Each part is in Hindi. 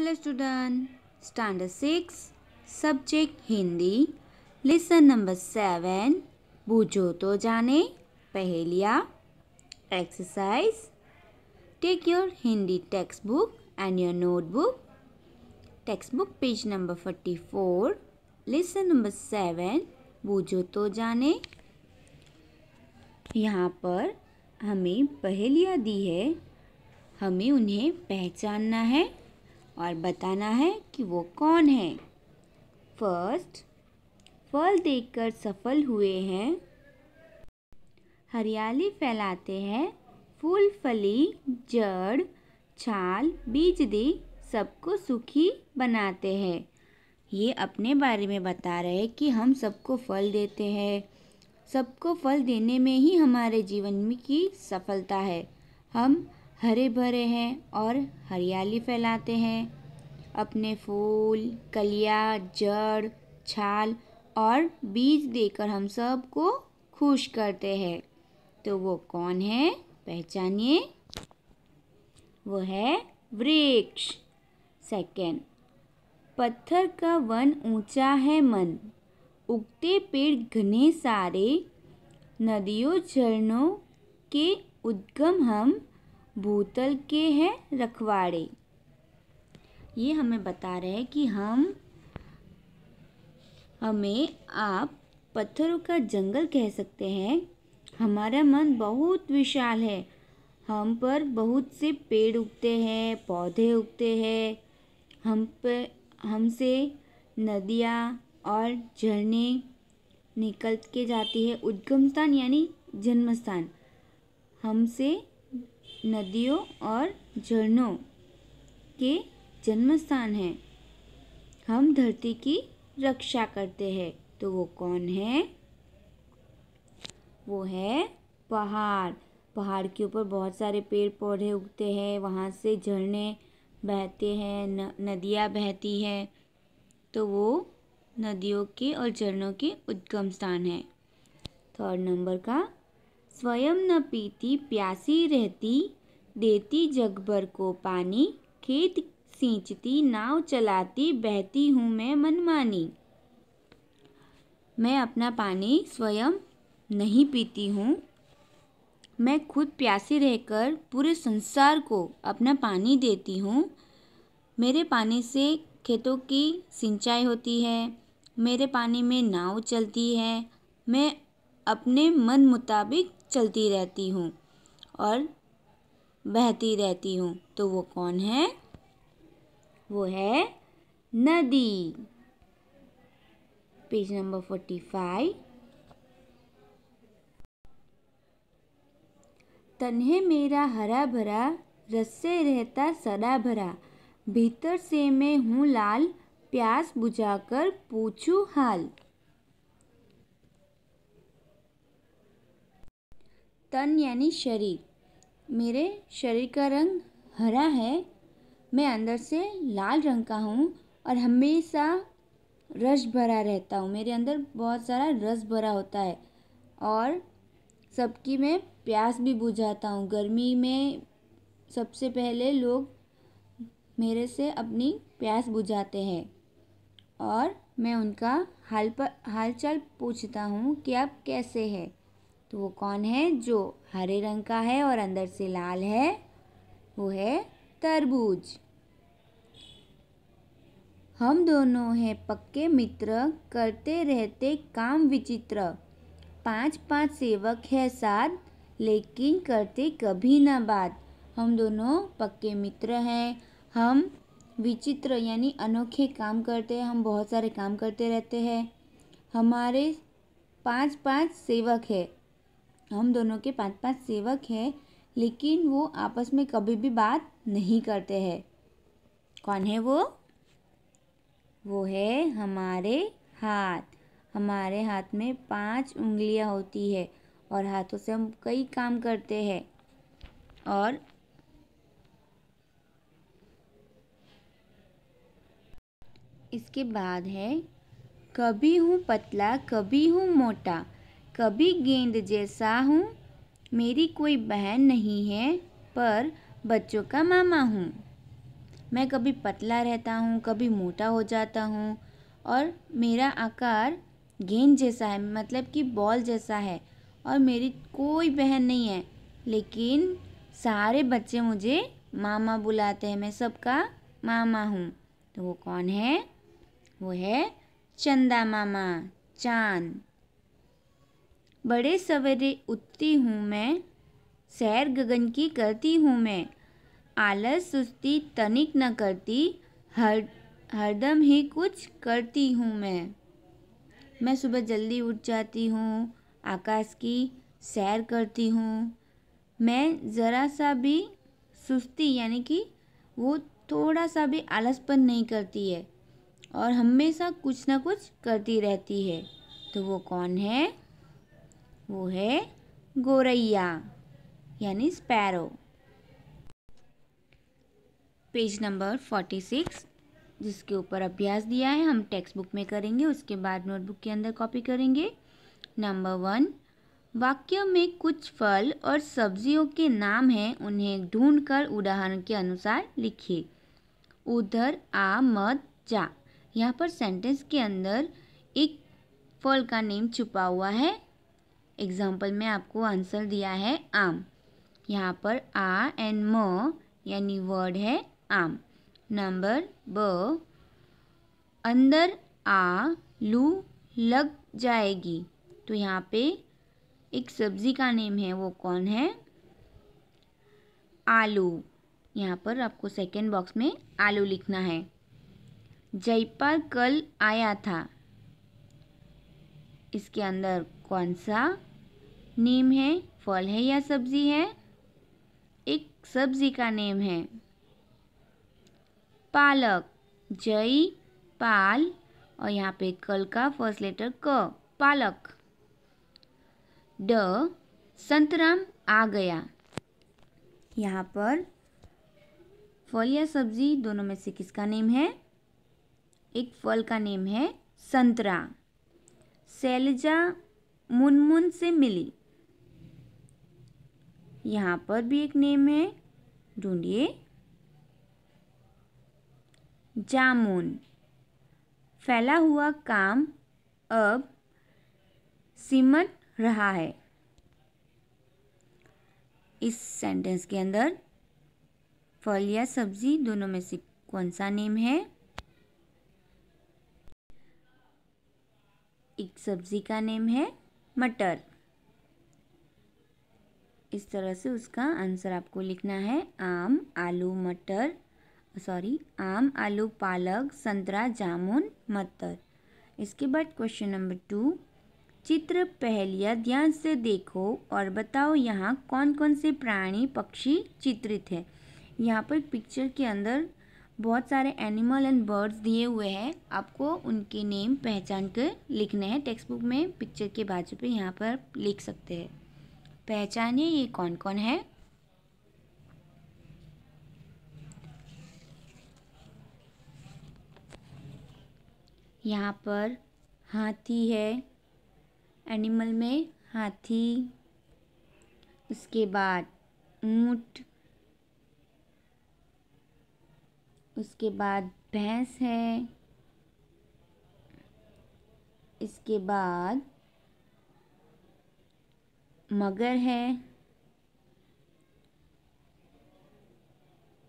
hello student standard six subject Hindi lesson number seven बूझो तो जाने पहेलिया exercise take your Hindi text book and your notebook text book page number forty four lesson number seven बूझो तो जाने यहाँ पर हमें पहलिया दी है हमें उन्हें पहचानना है और बताना है कि वो कौन है फर्स्ट फल देखकर सफल हुए हैं हरियाली फैलाते हैं फूल फली जड़ छाल बीज दी सबको सुखी बनाते हैं ये अपने बारे में बता रहे हैं कि हम सबको फल देते हैं सबको फल देने में ही हमारे जीवन में की सफलता है हम हरे भरे हैं और हरियाली फैलाते हैं अपने फूल कलिया जड़ छाल और बीज देकर हम सबको खुश करते हैं तो वो कौन है पहचानिए वो है वृक्ष सेकेंड पत्थर का वन ऊंचा है मन उगते पेड़ घने सारे नदियों झरनों के उद्गम हम भूतल के हैं रखवाड़े ये हमें बता रहे हैं कि हम हमें आप पत्थरों का जंगल कह सकते हैं हमारा मन बहुत विशाल है हम पर बहुत से पेड़ उगते हैं पौधे उगते हैं हम पर हमसे नदियाँ और झरने निकल के जाती है उद्गम स्थान यानी जन्म स्थान हमसे नदियों और झरनों के जन्म स्थान है हम धरती की रक्षा करते हैं तो वो कौन है वो है पहाड़ पहाड़ के ऊपर बहुत सारे पेड़ पौधे उगते हैं वहाँ से झरने बहते हैं न नदियाँ बहती हैं तो वो नदियों के और झरनों के उद्गम स्थान है थर्ड तो नंबर का स्वयं न पीती प्यासी रहती देती जग भर को पानी खेत सींचती नाव चलाती बहती हूँ मैं मनमानी मैं अपना पानी स्वयं नहीं पीती हूँ मैं खुद प्यासी रहकर पूरे संसार को अपना पानी देती हूँ मेरे पानी से खेतों की सिंचाई होती है मेरे पानी में नाव चलती है मैं अपने मन मुताबिक चलती रहती हूँ और बहती रहती हूँ तो वो कौन है वो है नदी पेज नंबर फोर्टी फाइव तन्हे मेरा हरा भरा रस्से रहता सदा भरा भीतर से मैं हूँ लाल प्यास बुझाकर पूछूं हाल तन यानी शरीर मेरे शरीर का रंग हरा है मैं अंदर से लाल रंग का हूँ और हमेशा रस भरा रहता हूँ मेरे अंदर बहुत सारा रस भरा होता है और सबकी मैं प्यास भी बुझाता हूँ गर्मी में सबसे पहले लोग मेरे से अपनी प्यास बुझाते हैं और मैं उनका हाल पर चाल पूछता हूँ कि आप कैसे हैं तो वो कौन है जो हरे रंग का है और अंदर से लाल है वो है तरबूज हम दोनों हैं पक्के मित्र करते रहते काम विचित्र पांच पांच सेवक है साथ लेकिन करते कभी ना बात हम दोनों पक्के मित्र हैं हम विचित्र यानी अनोखे काम करते हैं हम बहुत सारे काम करते रहते हैं हमारे पांच पांच सेवक है हम दोनों के पाँच पाँच सेवक हैं लेकिन वो आपस में कभी भी बात नहीं करते हैं कौन है वो वो है हमारे हाथ हमारे हाथ में पांच उंगलियां होती है और हाथों से हम कई काम करते हैं और इसके बाद है कभी हूँ पतला कभी हूँ मोटा कभी गेंद जैसा हूँ मेरी कोई बहन नहीं है पर बच्चों का मामा हूँ मैं कभी पतला रहता हूँ कभी मोटा हो जाता हूँ और मेरा आकार गेंद जैसा है मतलब कि बॉल जैसा है और मेरी कोई बहन नहीं है लेकिन सारे बच्चे मुझे मामा बुलाते हैं मैं सबका मामा हूँ तो वो कौन है वो है चंदा मामा चांद बड़े सवेरे उठती हूँ मैं सैर गगन की करती हूँ मैं आलस सुस्ती तनिक न करती हर हरदम ही कुछ करती हूँ मैं मैं सुबह जल्दी उठ जाती हूँ आकाश की सैर करती हूँ मैं ज़रा सा भी सुस्ती यानी कि वो थोड़ा सा भी आलसपन नहीं करती है और हमेशा कुछ ना कुछ करती रहती है तो वो कौन है वो है गोरैया यानी sparrow page number forty six जिसके ऊपर अभ्यास दिया है हम टेक्स्ट बुक में करेंगे उसके बाद नोटबुक के अंदर कॉपी करेंगे नंबर वन वाक्य में कुछ फल और सब्जियों के नाम हैं उन्हें ढूंढकर उदाहरण के अनुसार लिखिए उधर आ मत जा यहाँ पर सेंटेंस के अंदर एक फल का नेम छुपा हुआ है एग्जाम्पल में आपको आंसर दिया है आम यहाँ पर आ एंड म यानी वर्ड है आम नंबर ब अंदर आ लू लग जाएगी तो यहाँ पे एक सब्ज़ी का नेम है वो कौन है आलू यहाँ पर आपको सेकेंड बॉक्स में आलू लिखना है जयपाल कल आया था इसके अंदर कौन सा नेम है फल है या सब्जी है एक सब्जी का नेम है पालक जई पाल और यहाँ पे कल का फर्स्ट लेटर क पालक ड संतराम आ गया यहाँ पर फल या सब्जी दोनों में से किसका नेम है एक फल का नेम है संतरा सैलजा मुनमुन से मिली यहाँ पर भी एक नेम है ढूंढिए जामुन फैला हुआ काम अब सिमट रहा है इस सेंटेंस के अंदर फल या सब्जी दोनों में से कौन सा नेम है एक सब्जी का नेम है मटर इस तरह से उसका आंसर आपको लिखना है आम आलू मटर सॉरी आम आलू पालक संतरा जामुन मटर इसके बाद क्वेश्चन नंबर टू चित्र पहलिया ध्यान से देखो और बताओ यहाँ कौन कौन से प्राणी पक्षी चित्रित है यहाँ पर पिक्चर के अंदर बहुत सारे एनिमल एंड बर्ड्स दिए हुए हैं आपको उनके नेम पहचान कर लिखने हैं टेक्स्ट बुक में पिक्चर के बाजू पे यहाँ पर लिख सकते हैं पहचाने ये कौन कौन है यहाँ पर हाथी है एनिमल में हाथी उसके बाद ऊँट उसके बाद भैंस है इसके बाद मगर है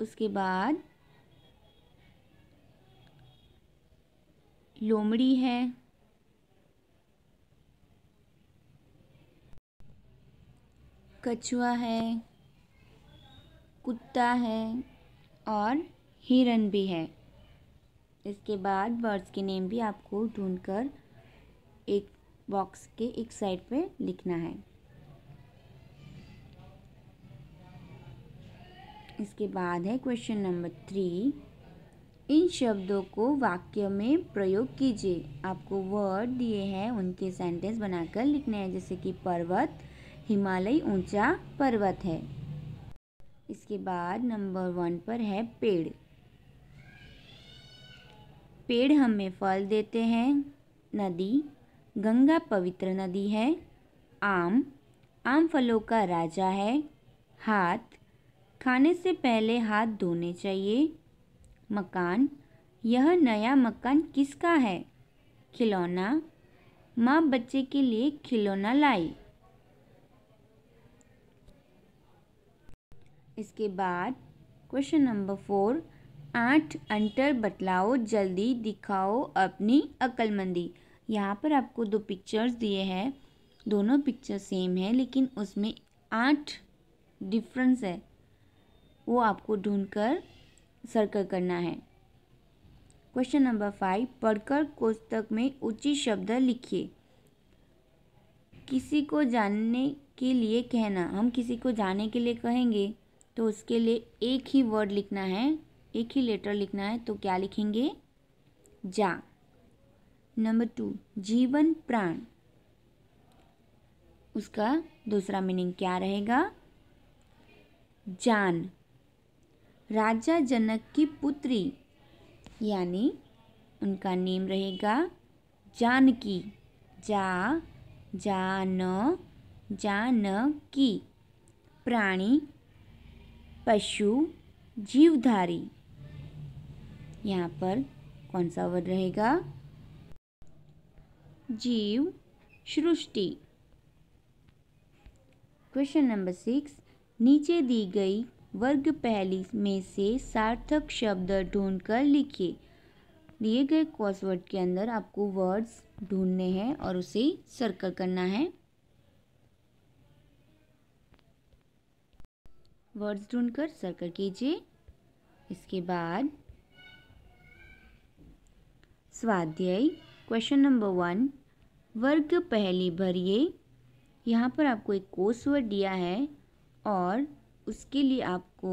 उसके बाद लोमड़ी है कछुआ है कुत्ता है और हिरन भी है इसके बाद बर्ड्स के नेम भी आपको ढूंढकर एक बॉक्स के एक साइड पे लिखना है इसके बाद है क्वेश्चन नंबर थ्री इन शब्दों को वाक्य में प्रयोग कीजिए आपको वर्ड दिए हैं उनके सेंटेंस बनाकर लिखने हैं जैसे कि पर्वत हिमालय ऊंचा पर्वत है इसके बाद नंबर वन पर है पेड़ पेड़ हमें फल देते हैं नदी गंगा पवित्र नदी है आम आम फलों का राजा है हाथ खाने से पहले हाथ धोने चाहिए मकान यह नया मकान किसका है खिलौना माँ बच्चे के लिए खिलौना लाई इसके बाद क्वेश्चन नंबर फोर आठ अंतर बतलाओ जल्दी दिखाओ अपनी अक्लमंदी यहाँ पर आपको दो पिक्चर्स दिए हैं दोनों पिक्चर सेम है लेकिन उसमें आठ डिफरेंस है वो आपको ढूंढ कर सर्कल करना है क्वेश्चन नंबर फाइव पढ़कर कोष्टक में उचित शब्द लिखिए किसी को जानने के लिए कहना हम किसी को जाने के लिए कहेंगे तो उसके लिए एक ही वर्ड लिखना है एक ही लेटर लिखना है तो क्या लिखेंगे जा नंबर टू जीवन प्राण उसका दूसरा मीनिंग क्या रहेगा जान राजा जनक की पुत्री यानी उनका नेम रहेगा जानकी जा जान की प्राणी पशु जीवधारी यहाँ पर कौन सा वर्ड रहेगा जीव सृष्टि क्वेश्चन नंबर सिक्स नीचे दी गई वर्ग पहली में से सार्थक शब्द ढूंढकर लिखिए दिए गए कॉसवर्ड के अंदर आपको वर्ड्स ढूंढने हैं और उसे सर्कल करना है वर्ड्स ढूंढकर सर्कल कीजिए इसके बाद स्वाध्याय क्वेश्चन नंबर वन वर्ग पहली भरिए यहाँ पर आपको एक कोसवर्ड दिया है और उसके लिए आपको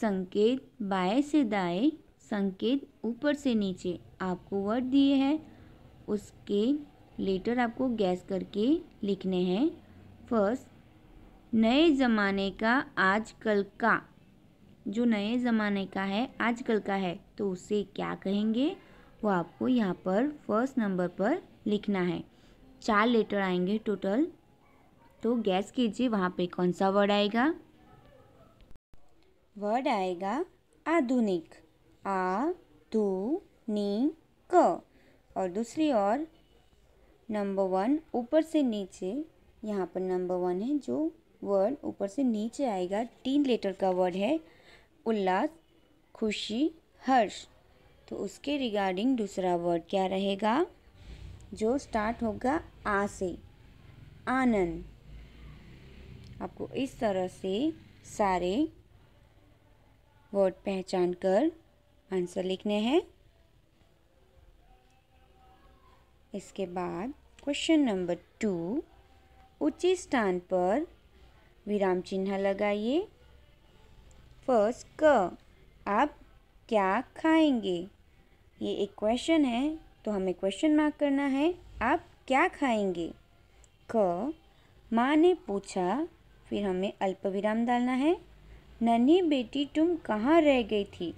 संकेत बाएं से दाएं संकेत ऊपर से नीचे आपको वर्ड दिए हैं उसके लेटर आपको गैस करके लिखने हैं फर्स्ट नए ज़माने का आजकल का जो नए ज़माने का है आजकल का है तो उसे क्या कहेंगे वो आपको यहाँ पर फर्स्ट नंबर पर लिखना है चार लेटर आएंगे टोटल तो गैस कीजिए वहाँ पे कौन सा वर्ड आएगा वर्ड आएगा आधुनिक आ धू नी क और दूसरी ओर नंबर वन ऊपर से नीचे यहाँ पर नंबर वन है जो वर्ड ऊपर से नीचे आएगा तीन लेटर का वर्ड है उल्लास खुशी हर्ष तो उसके रिगार्डिंग दूसरा वर्ड क्या रहेगा जो स्टार्ट होगा आ से आनंद आपको इस तरह से सारे वर्ड पहचान कर आंसर लिखने हैं इसके बाद क्वेश्चन नंबर टू ऊंचे स्थान पर विराम चिन्ह लगाइए फर्स्ट क आप क्या खाएंगे ये एक क्वेश्चन है तो हमें क्वेश्चन मार्क करना है आप क्या खाएंगे क माँ ने पूछा फिर हमें अल्पविराम डालना है नन्ही बेटी तुम कहाँ रह गई थी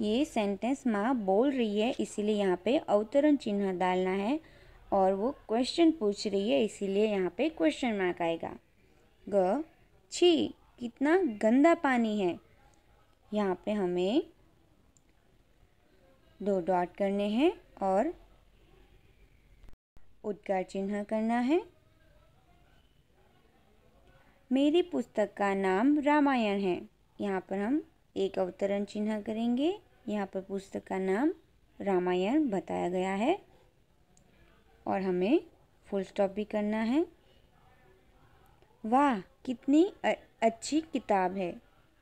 ये सेंटेंस माँ बोल रही है इसीलिए यहाँ पे अवतरण चिन्ह डालना है और वो क्वेश्चन पूछ रही है इसीलिए यहाँ पे क्वेश्चन मार्क आएगा ग छी कितना गंदा पानी है यहाँ पे हमें दो डॉट करने हैं और उद्गार चिन्ह करना है मेरी पुस्तक का नाम रामायण है यहाँ पर हम एक अवतरण चिन्ह करेंगे यहाँ पर पुस्तक का नाम रामायण बताया गया है और हमें फुल स्टॉप भी करना है वाह कितनी अच्छी किताब है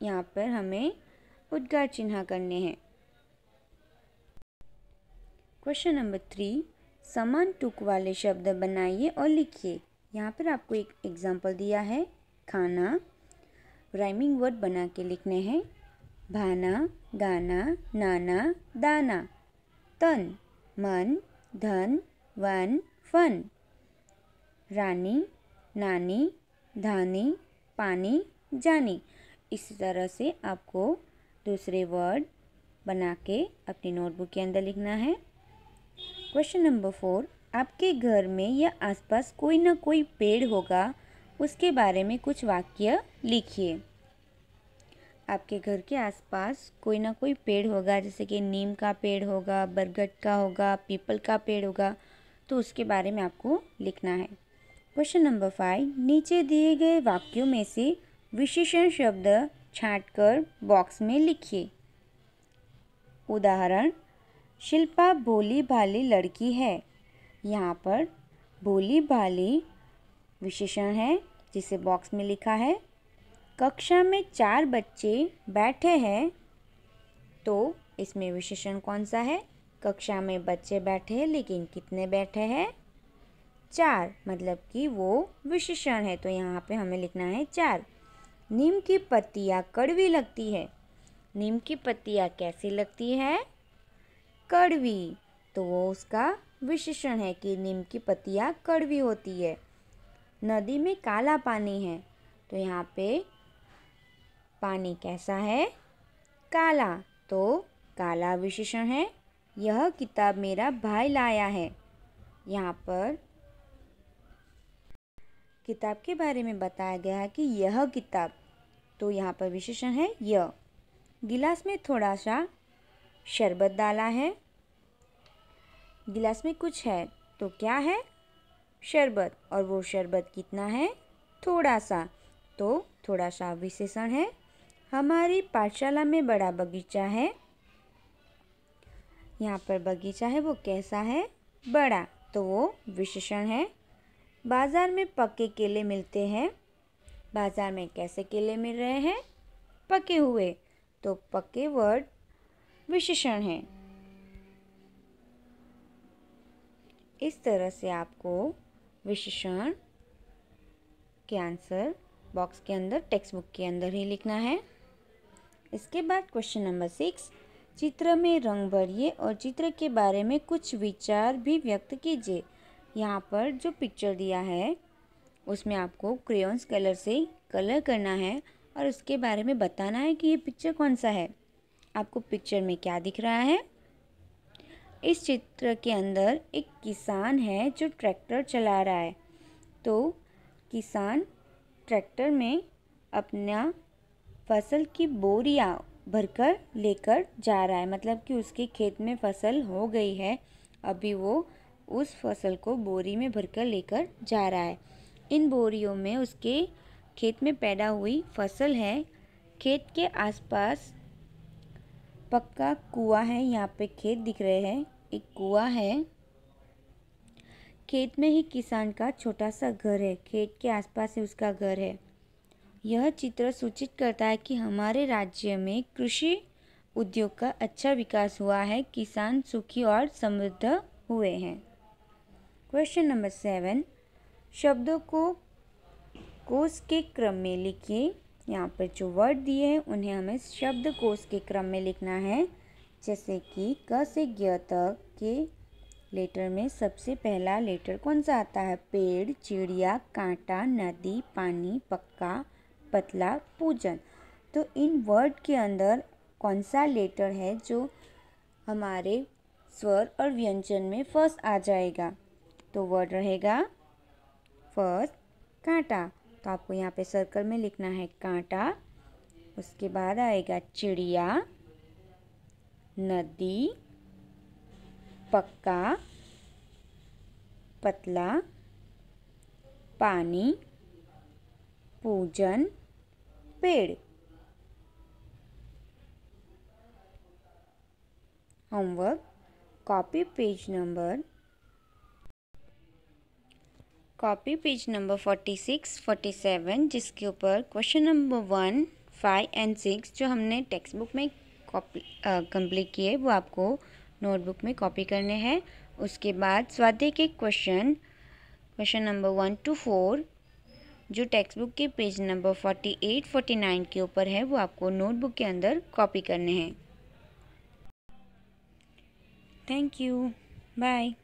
यहाँ पर हमें उद्गार चिन्ह करने हैं क्वेश्चन नंबर थ्री समान टुक वाले शब्द बनाइए और लिखिए यहाँ पर आपको एक एग्जाम्पल दिया है खाना राइमिंग वर्ड बना के लिखने हैं भाना गाना नाना दाना तन मन धन वन फन रानी नानी धानी पानी जानी इस तरह से आपको दूसरे वर्ड बना के अपनी नोटबुक के अंदर लिखना है क्वेश्चन नंबर फोर आपके घर में या आसपास कोई ना कोई पेड़ होगा उसके बारे में कुछ वाक्य लिखिए आपके घर के आसपास कोई ना कोई पेड़ होगा जैसे कि नीम का पेड़ होगा बरगद का होगा पीपल का पेड़ होगा तो उसके बारे में आपको लिखना है क्वेश्चन नंबर फाइव नीचे दिए गए वाक्यों में से विशेषण शब्द छांटकर बॉक्स में लिखिए उदाहरण शिल्पा भोली भाली लड़की है यहाँ पर भोली भाली विशेषण है जिसे बॉक्स में लिखा है कक्षा में चार बच्चे बैठे हैं तो इसमें विशेषण कौन सा है कक्षा में बच्चे बैठे हैं लेकिन कितने बैठे हैं चार मतलब कि वो विशेषण है तो यहाँ पे हमें लिखना है चार नीम की पत्तियाँ कड़वी लगती है नीम की पत्तियाँ कैसी लगती है कड़वी तो वो उसका विशेषण है कि नीम की पत्तियाँ कड़वी होती है नदी में काला पानी है तो यहाँ पे पानी कैसा है काला तो काला विशेषण है यह किताब मेरा भाई लाया है यहाँ पर किताब के बारे में बताया गया है कि यह किताब तो यहाँ पर विशेषण है यह गिलास में थोड़ा सा शरबत डाला है गिलास में कुछ है तो क्या है शरबत और वो शरबत कितना है थोड़ा सा तो थोड़ा सा विशेषण है हमारी पाठशाला में बड़ा बगीचा है यहाँ पर बगीचा है वो कैसा है बड़ा तो वो विशेषण है बाज़ार में पके केले मिलते हैं बाज़ार में कैसे केले मिल रहे हैं पके हुए तो पके वर्ड विशेषण है इस तरह से आपको विशेषण के आंसर बॉक्स के अंदर टेक्स्ट बुक के अंदर ही लिखना है इसके बाद क्वेश्चन नंबर सिक्स चित्र में रंग भरिए और चित्र के बारे में कुछ विचार भी व्यक्त कीजिए यहाँ पर जो पिक्चर दिया है उसमें आपको क्रेयॉन्स कलर से कलर करना है और उसके बारे में बताना है कि ये पिक्चर कौन सा है आपको पिक्चर में क्या दिख रहा है इस चित्र के अंदर एक किसान है जो ट्रैक्टर चला रहा है तो किसान ट्रैक्टर में अपना फसल की बोरियां भरकर लेकर जा रहा है मतलब कि उसके खेत में फसल हो गई है अभी वो उस फसल को बोरी में भरकर लेकर जा रहा है इन बोरियों में उसके खेत में पैदा हुई फसल है खेत के आसपास पक्का कुआं है यहाँ पे खेत दिख रहे हैं एक कुआ है खेत में ही किसान का छोटा सा घर है खेत के आसपास ही उसका घर है यह चित्र सूचित करता है कि हमारे राज्य में कृषि उद्योग का अच्छा विकास हुआ है किसान सुखी और समृद्ध हुए हैं क्वेश्चन नंबर सेवन शब्दों को कोष के क्रम में लिखिए यहाँ पर जो वर्ड दिए हैं उन्हें हमें शब्द कोष के क्रम में लिखना है जैसे कि क से ज्ञ तक के लेटर में सबसे पहला लेटर कौन सा आता है पेड़ चिड़िया कांटा नदी पानी पक्का पतला पूजन तो इन वर्ड के अंदर कौन सा लेटर है जो हमारे स्वर और व्यंजन में फर्स्ट आ जाएगा तो वर्ड रहेगा फर्स्ट कांटा तो आपको यहाँ पे सर्कल में लिखना है कांटा उसके बाद आएगा चिड़िया नदी पक्का पतला पानी पूजन पेड़ homework copy page number copy page number forty six forty seven जिसके ऊपर question number one five and six जो हमने टेक्स्ट बुक में कॉपी कंप्लीट किए वो आपको नोटबुक में कॉपी करने हैं उसके बाद स्वाध्याय के question question number one two four जो टेक्स्ट बुक के page number forty eight forty nine के ऊपर है वो आपको नोटबुक के अंदर कॉपी करने हैं थैंक यू बाय